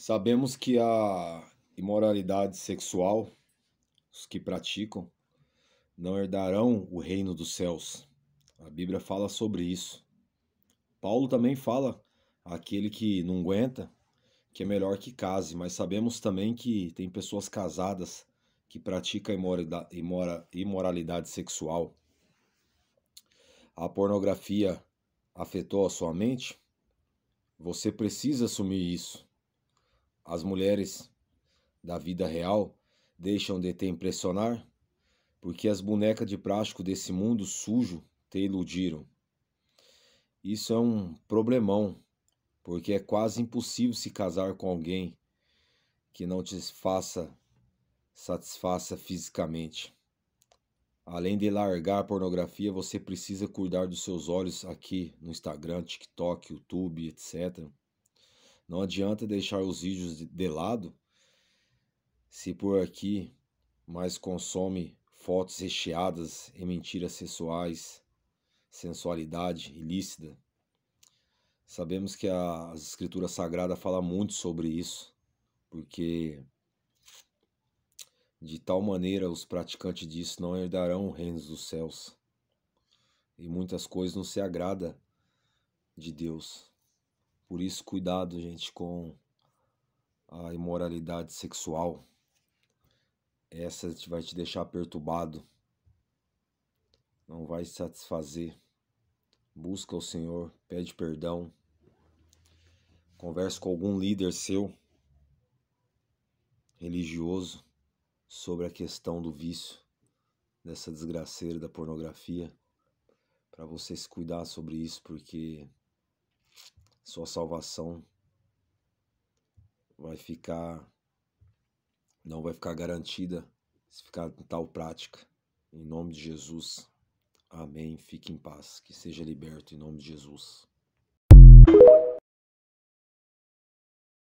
Sabemos que a imoralidade sexual, os que praticam, não herdarão o reino dos céus. A Bíblia fala sobre isso. Paulo também fala aquele que não aguenta, que é melhor que case, mas sabemos também que tem pessoas casadas que praticam imoralidade sexual. A pornografia afetou a sua mente? Você precisa assumir isso as mulheres da vida real deixam de te impressionar? Porque as bonecas de plástico desse mundo sujo te iludiram. Isso é um problemão, porque é quase impossível se casar com alguém que não te faça satisfaça fisicamente. Além de largar a pornografia, você precisa cuidar dos seus olhos aqui no Instagram, TikTok, YouTube, etc. Não adianta deixar os vídeos de lado se por aqui mais consome fotos recheadas em mentiras sexuais, sensualidade ilícita. Sabemos que a, escrituras escritura sagrada fala muito sobre isso, porque de tal maneira os praticantes disso não herdarão reinos dos céus. E muitas coisas não se agrada de Deus. Por isso, cuidado, gente, com a imoralidade sexual. Essa vai te deixar perturbado. Não vai satisfazer. Busca o Senhor, pede perdão. Converse com algum líder seu religioso sobre a questão do vício, dessa desgraceira da pornografia, para você se cuidar sobre isso, porque sua salvação vai ficar não vai ficar garantida se ficar em tal prática. Em nome de Jesus. Amém. Fique em paz. Que seja liberto em nome de Jesus.